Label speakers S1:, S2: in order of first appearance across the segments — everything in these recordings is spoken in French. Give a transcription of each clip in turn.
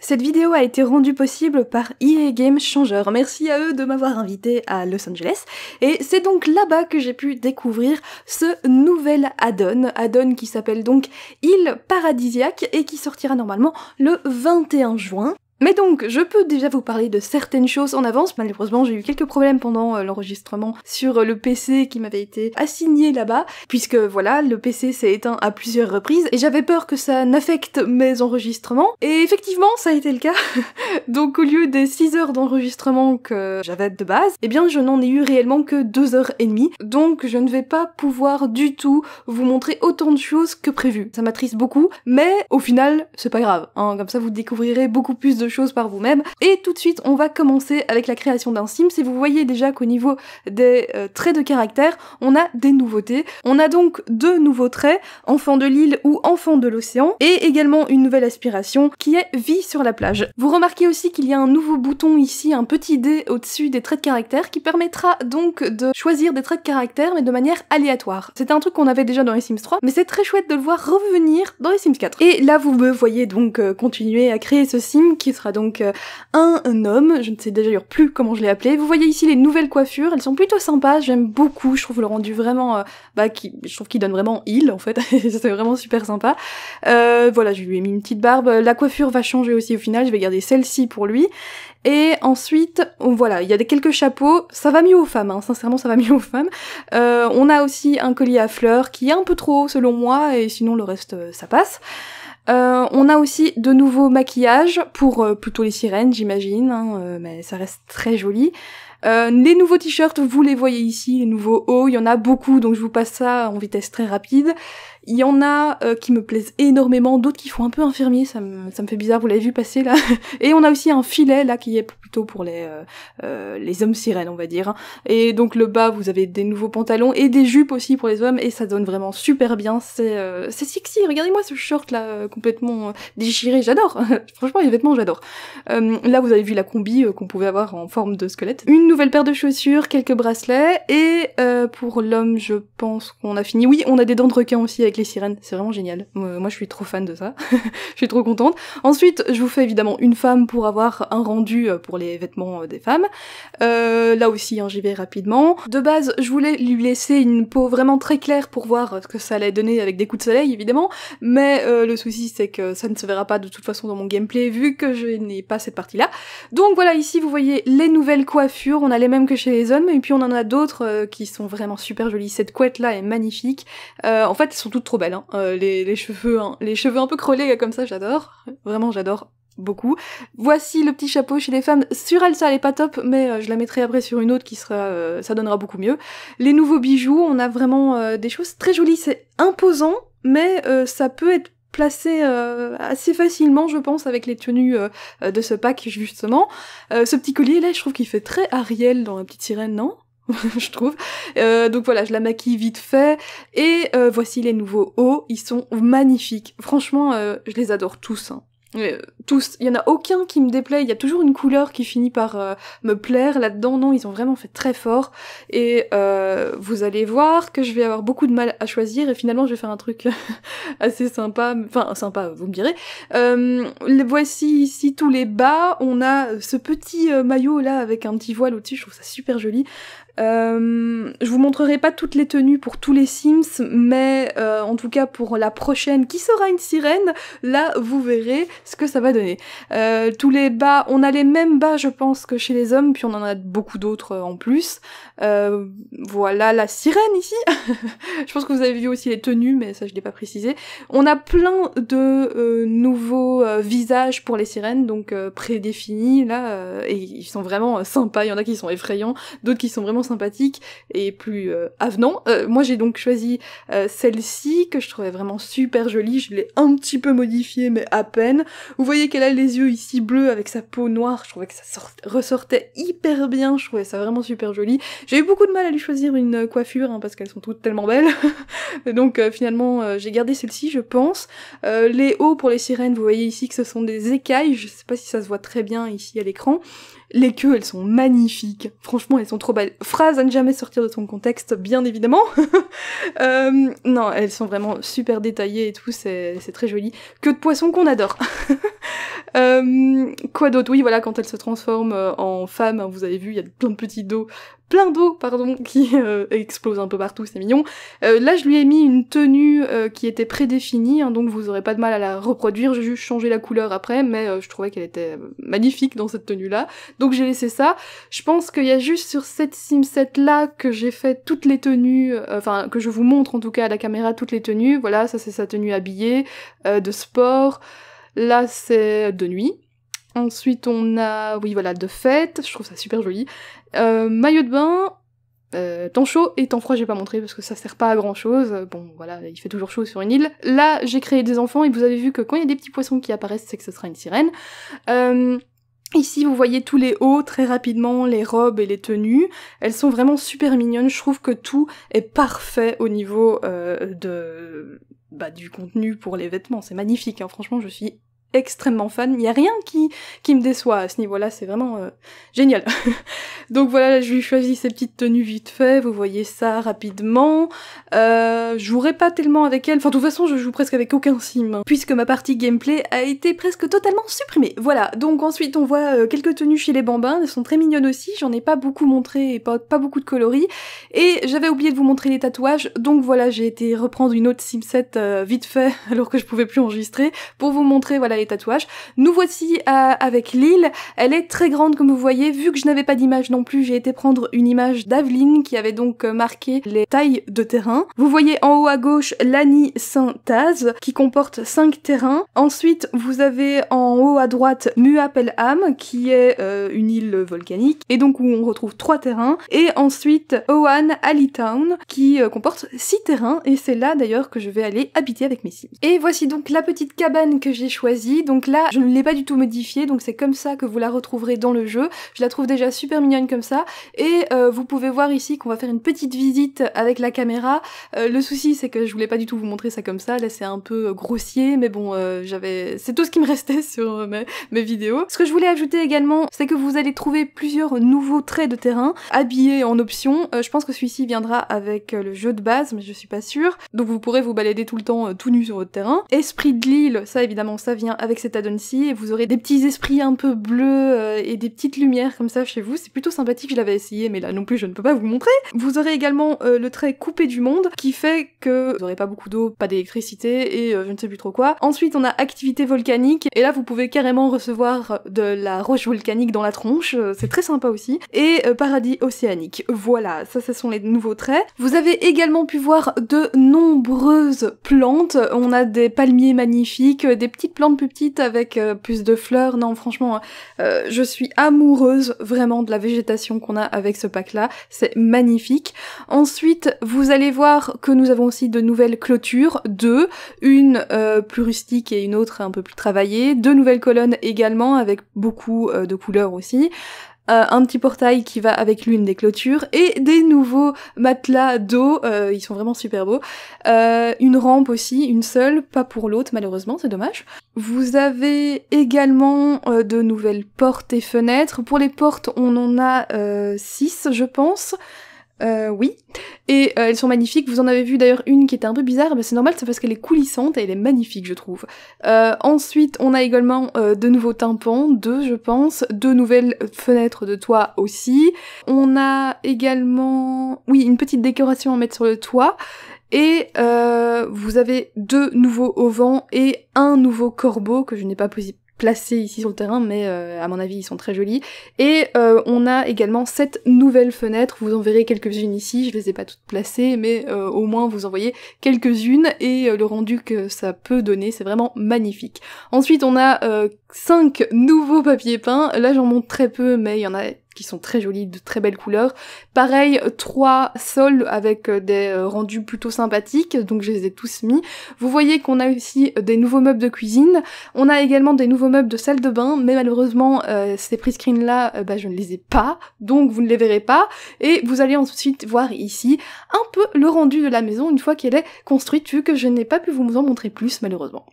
S1: Cette vidéo a été rendue possible par EA Changer. Merci à eux de m'avoir invité à Los Angeles. Et c'est donc là-bas que j'ai pu découvrir ce nouvel add-on, add-on qui s'appelle donc Île Paradisiaque et qui sortira normalement le 21 juin. Mais donc, je peux déjà vous parler de certaines choses en avance. Malheureusement, j'ai eu quelques problèmes pendant euh, l'enregistrement sur euh, le PC qui m'avait été assigné là-bas, puisque voilà, le PC s'est éteint à plusieurs reprises et j'avais peur que ça n'affecte mes enregistrements. Et effectivement, ça a été le cas. donc, au lieu des 6 heures d'enregistrement que j'avais de base, eh bien, je n'en ai eu réellement que 2 heures et demie. Donc, je ne vais pas pouvoir du tout vous montrer autant de choses que prévu. Ça m'attriste beaucoup, mais au final, c'est pas grave. Hein. Comme ça, vous découvrirez beaucoup plus de par vous-même. Et tout de suite, on va commencer avec la création d'un sim. Si vous voyez déjà qu'au niveau des euh, traits de caractère, on a des nouveautés. On a donc deux nouveaux traits, enfant de l'île ou enfant de l'océan, et également une nouvelle aspiration qui est vie sur la plage. Vous remarquez aussi qu'il y a un nouveau bouton ici, un petit dé au-dessus des traits de caractère qui permettra donc de choisir des traits de caractère mais de manière aléatoire. C'était un truc qu'on avait déjà dans les Sims 3, mais c'est très chouette de le voir revenir dans les Sims 4. Et là, vous me voyez donc euh, continuer à créer ce sim qui sera donc euh, un, homme, je ne sais déjà plus comment je l'ai appelé. Vous voyez ici les nouvelles coiffures, elles sont plutôt sympas, j'aime beaucoup, je trouve le rendu vraiment, euh, bah, je trouve qu'il donne vraiment il en fait, c'est vraiment super sympa. Euh, voilà, je lui ai mis une petite barbe, la coiffure va changer aussi au final, je vais garder celle-ci pour lui. Et ensuite, voilà, il y a quelques chapeaux, ça va mieux aux femmes, hein. sincèrement ça va mieux aux femmes. on a aussi un collier à fleurs qui est un peu trop haut selon moi, et sinon le reste ça passe. Euh, on a aussi de nouveaux maquillages pour euh, plutôt les sirènes, j'imagine, hein, euh, mais ça reste très joli. les nouveaux t-shirts, vous les voyez ici, les nouveaux hauts, il y en a beaucoup, donc je vous passe ça en vitesse très rapide. Il y en a euh, qui me plaisent énormément, d'autres qui font un peu infirmier, ça me, fait bizarre, vous l'avez vu passer là. Et on a aussi un filet là qui est plutôt pour les, euh, euh, les hommes sirènes, on va dire. Et donc le bas, vous avez des nouveaux pantalons et des jupes aussi pour les hommes, et ça donne vraiment super bien. C'est c'est sexy, regardez-moi ce short là complètement déchiré, j'adore. Franchement, les vêtements, j'adore. là, vous avez vu la combi qu'on pouvait avoir en forme de squelette. Une nouvelle paire de chaussures, quelques bracelets, et pour l'homme, je pense qu'on a fini. Oui, on a des dents de requin aussi avec les sirènes, c'est vraiment génial. moi je suis trop fan de ça, je suis trop contente. Ensuite, je vous fais évidemment une femme pour avoir un rendu euh, pour les vêtements euh, des femmes. Euh, là aussi, hein, j'y vais rapidement. De base, je voulais lui laisser une peau vraiment très claire pour voir ce que ça allait donner avec des coups de soleil, évidemment, mais le souci c'est que ça ne se verra pas de toute façon dans mon gameplay vu que je n'ai pas cette partie-là. Donc voilà, ici vous voyez les nouvelles coiffures, on a les mêmes que chez les hommes, et puis on en a d'autres qui sont vraiment super jolies. Cette couette-là est magnifique. en fait, elles sont toutes trop belle, hein. euh, les, cheveux, hein. les cheveux un peu crelés comme ça, j'adore, vraiment j'adore beaucoup. Voici le petit chapeau chez les femmes. Sur elle, ça n'est pas top, mais euh, je la mettrai après sur une autre qui sera, euh, ça donnera beaucoup mieux. Les nouveaux bijoux, on a vraiment des choses très jolies, c'est imposant, mais ça peut être placé assez facilement, je pense, avec les tenues de ce pack, justement. ce petit collier, là, je trouve qu'il fait très Ariel dans La Petite Sirène, non je trouve. Euh, donc voilà, je la maquille vite fait. Et euh, voici les nouveaux hauts, ils sont magnifiques. Franchement, euh, je les adore tous. Hein. tous, il y en a aucun qui me déplaît, il y a toujours une couleur qui finit par me plaire là-dedans, non, ils ont vraiment fait très fort et vous allez voir que je vais avoir beaucoup de mal à choisir et finalement je vais faire un truc assez sympa, enfin sympa vous me direz. voici ici tous les bas, on a ce petit maillot là avec un petit voile au-dessus, je trouve ça super joli. Euh, je vous montrerai pas toutes les tenues pour tous les Sims, mais euh, en tout cas pour la prochaine qui sera une sirène, là vous verrez ce que ça va donner. Euh, tous les bas, on a les mêmes bas je pense que chez les hommes, puis on en a beaucoup d'autres en plus. voilà la sirène ici. je pense que vous avez vu aussi les tenues, mais ça je l'ai pas précisé. On a plein de nouveaux visages pour les sirènes, donc prédéfinis là, et ils sont vraiment sympas. Il y en a qui sont effrayants, d'autres qui sont vraiment sympathique et plus euh, avenant. Euh, moi j'ai donc choisi euh, celle-ci que je trouvais vraiment super jolie, je l'ai un petit peu modifiée mais à peine. Vous voyez qu'elle a les yeux ici bleus avec sa peau noire, je trouvais que ça ressortait hyper bien, je trouvais ça vraiment super joli. J'ai eu beaucoup de mal à lui choisir une coiffure hein, parce qu'elles sont toutes tellement belles. donc finalement j'ai gardé celle-ci je pense. les hauts pour les sirènes, vous voyez ici que ce sont des écailles, je sais pas si ça se voit très bien ici à l'écran. Les queues, elles sont magnifiques. Franchement, elles sont trop belles à ne jamais sortir de son contexte, bien évidemment. Euh, non, elles sont vraiment super détaillées et tout, c'est très joli. Que de poisson qu'on adore. Euh, quoi d'autre Oui, voilà, quand elle se transforme euh, en femme, hein, vous avez vu, il y a plein de petits dos, plein d'eau, pardon, qui euh, explose un peu partout, c'est mignon. là, je lui ai mis une tenue qui était prédéfinie, hein, donc vous aurez pas de mal à la reproduire, j'ai juste changé la couleur après, mais je trouvais qu'elle était magnifique dans cette tenue-là, donc j'ai laissé ça. Je pense qu'il y a juste sur cette sim là que j'ai fait toutes les tenues, enfin, que je vous montre en tout cas à la caméra toutes les tenues, voilà, ça c'est sa tenue habillée, de sport, Là, c'est de nuit. Ensuite, on a, oui, voilà, de fête. Je trouve ça super joli. Euh, maillot de bain. Euh, temps chaud et temps froid, j'ai pas montré parce que ça sert pas à grand chose. Bon, voilà, il fait toujours chaud sur une île. Là, j'ai créé des enfants et vous avez vu que quand il y a des petits poissons qui apparaissent, c'est que ce sera une sirène. Euh, ici, vous voyez tous les hauts très rapidement, les robes et les tenues. Elles sont vraiment super mignonnes. Je trouve que tout est parfait au niveau de bah, du contenu pour les vêtements. C'est magnifique. Hein. Franchement, je suis extrêmement fan. Il n'y a rien qui, qui me déçoit à ce niveau-là, c'est vraiment euh, génial. Donc voilà, je lui choisis ces petites tenues vite fait, vous voyez ça rapidement. Euh, je jouerai pas tellement avec elle, enfin de toute façon je joue presque avec aucun sim, hein, puisque ma partie gameplay a été presque totalement supprimée. Voilà, donc ensuite on voit euh, quelques tenues chez les bambins, elles sont très mignonnes aussi, j'en ai pas beaucoup montré et pas, pas beaucoup de coloris. Et j'avais oublié de vous montrer les tatouages, donc voilà, j'ai été reprendre une autre simset euh, vite fait, alors que je pouvais plus enregistrer, pour vous montrer voilà tatouages. Nous voici euh, avec l'île. Elle est très grande comme vous voyez. Vu que je n'avais pas d'image non plus, j'ai été prendre une image d'Aveline qui avait donc euh, marqué les tailles de terrain. Vous voyez en haut à gauche l'Annie Saint-Taz qui comporte 5 terrains. Ensuite, vous avez en haut à droite Muapelham qui est euh, une île volcanique et donc où on retrouve 3 terrains. Et ensuite Oan Town qui comporte 6 terrains et c'est là d'ailleurs que je vais aller habiter avec mes Sims. Et voici donc la petite cabane que j'ai choisie donc là, je ne l'ai pas du tout modifiée, donc c'est comme ça que vous la retrouverez dans le jeu. Je la trouve déjà super mignonne comme ça. Et euh, vous pouvez voir ici qu'on va faire une petite visite avec la caméra. Euh, le souci, c'est que je voulais pas du tout vous montrer ça comme ça. Là, c'est un peu euh, grossier, mais bon, j'avais, c'est tout ce qui me restait sur mes, vidéos. Ce que je voulais ajouter également, c'est que vous allez trouver plusieurs nouveaux traits de terrain habillés en option. je pense que celui-ci viendra avec le jeu de base, mais je suis pas sûre. Donc vous pourrez vous balader tout le temps tout nu sur votre terrain. Esprit de l'île, ça évidemment, ça vient avec cet on ci et vous aurez des petits esprits un peu bleus euh, et des petites lumières comme ça chez vous. C'est plutôt sympathique, je l'avais essayé, mais là non plus je ne peux pas vous montrer. Vous aurez également euh, le trait coupé du monde qui fait que vous n'aurez pas beaucoup d'eau, pas d'électricité et euh, je ne sais plus trop quoi. Ensuite on a activité volcanique et là vous pouvez carrément recevoir de la roche volcanique dans la tronche, c'est très sympa aussi. Et paradis océanique. Voilà, ça ce sont les nouveaux traits. Vous avez également pu voir de nombreuses plantes. On a des palmiers magnifiques, des petites plantes petite avec euh, plus de fleurs. Non, franchement, euh, je suis amoureuse vraiment de la végétation qu'on a avec ce pack-là. C'est magnifique. Ensuite, vous allez voir que nous avons aussi de nouvelles clôtures, deux, une euh, plus rustique et une autre un peu plus travaillée, deux nouvelles colonnes également avec beaucoup de couleurs aussi un petit portail qui va avec l'une des clôtures et des nouveaux matelas d'eau, euh, ils sont vraiment super beaux. Euh, une rampe aussi, une seule, pas pour l'autre malheureusement, c'est dommage. Vous avez également euh, de nouvelles portes et fenêtres. Pour les portes, on en a 6 je pense. Euh, oui. Et euh, elles sont magnifiques. Vous en avez vu d'ailleurs une qui était un peu bizarre, mais c'est normal, c'est parce qu'elle est coulissante et elle est magnifique, je trouve. Euh, ensuite, on a également euh, de nouveaux tympans, deux, je pense, deux nouvelles fenêtres de toit aussi. On a également, oui, une petite décoration à mettre sur le toit. Et vous avez deux nouveaux auvents et un nouveau corbeau que je n'ai pas posé placés ici sur le terrain, mais euh, à mon avis ils sont très jolis. Et euh, on a également sept nouvelles fenêtres. vous en verrez quelques-unes ici, je les ai pas toutes placées, mais euh, au moins vous en voyez quelques-unes et le rendu que ça peut donner, c'est vraiment magnifique. Ensuite on a cinq nouveaux papiers peints, là j'en montre très peu mais il y en a qui sont très jolies, de très belles couleurs. Pareil, trois sols avec euh, des euh, rendus plutôt sympathiques, donc je les ai tous mis. Vous voyez qu'on a aussi euh, des nouveaux meubles de cuisine, on a également des nouveaux meubles de salle de bain, mais malheureusement ces prix screen là, bah, je ne les ai pas, donc vous ne les verrez pas, et vous allez ensuite voir ici un peu le rendu de la maison une fois qu'elle est construite, vu que je n'ai pas pu vous en montrer plus malheureusement.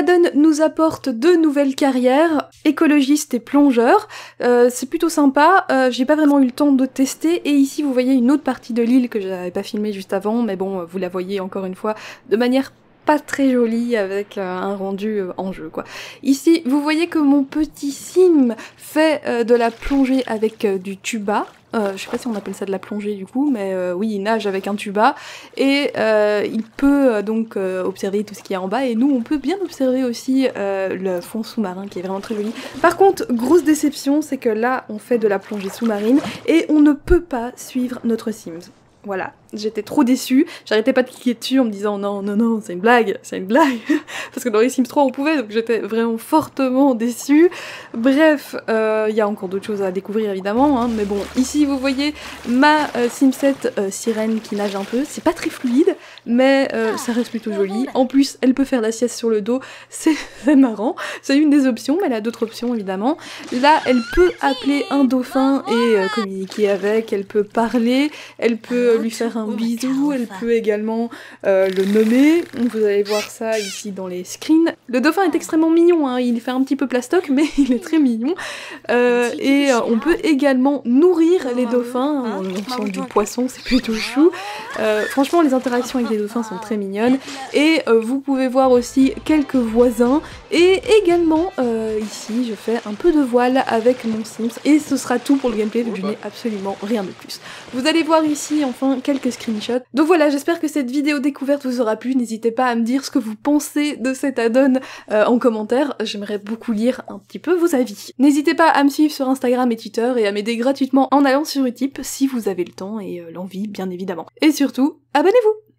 S1: Donne nous apporte deux nouvelles carrières, écologiste et plongeur. Euh, c'est plutôt sympa, euh, j'ai pas vraiment eu le temps de tester, et ici vous voyez une autre partie de l'île que j'avais pas filmée juste avant, mais bon, vous la voyez encore une fois de manière pas très joli avec euh, un rendu euh, en jeu quoi. Ici, vous voyez que mon petit sim fait euh, de la plongée avec du tuba. je sais pas si on appelle ça de la plongée du coup, mais oui, il nage avec un tuba et il peut donc observer tout ce qu'il y a en bas et nous on peut bien observer aussi le fond sous-marin qui est vraiment très joli. Par contre, grosse déception, c'est que là on fait de la plongée sous-marine et on ne peut pas suivre notre Sims. Voilà, j'étais trop déçue. J'arrêtais pas de cliquer dessus en me disant non, non, non, c'est une blague, c'est une blague. Parce que dans les Sims 3, on pouvait, donc j'étais vraiment fortement déçue. Bref, euh, il y a encore d'autres choses à découvrir évidemment, hein. mais bon, ici vous voyez ma euh, Simset euh, sirène qui nage un peu. C'est pas très fluide, mais euh, ah, ça reste plutôt joli. En plus, elle peut faire la sieste sur le dos, c'est marrant. C'est une des options, mais elle a d'autres options évidemment. Là, elle peut appeler un dauphin et communiquer avec, elle peut parler, elle peut ah, lui faire un Oh, un bisou, elle peut également euh, le nommer. Vous allez voir ça ici dans les screens. Le dauphin est extrêmement mignon, hein. il fait un petit peu plastoc, mais il est très mignon. Euh, et euh, on peut également nourrir oh, les dauphins en sent du poisson, c'est plutôt chou. franchement, les interactions avec les dauphins sont très mignonnes. Et vous pouvez voir aussi quelques voisins. Et également, ici, je fais un peu de voile avec mon sens Et ce sera tout pour le gameplay, oh, je bah. n'ai absolument rien de plus. Vous allez voir ici, enfin, quelques screenshot. Donc voilà, j'espère que cette vidéo découverte vous aura plu. N'hésitez pas à me dire ce que vous pensez de cette add-on euh, en commentaire. J'aimerais beaucoup lire un petit peu vos avis. N'hésitez pas à me suivre sur Instagram et Twitter et à m'aider gratuitement en allant sur Utip si vous avez le temps et euh, l'envie, bien évidemment. Et surtout, abonnez-vous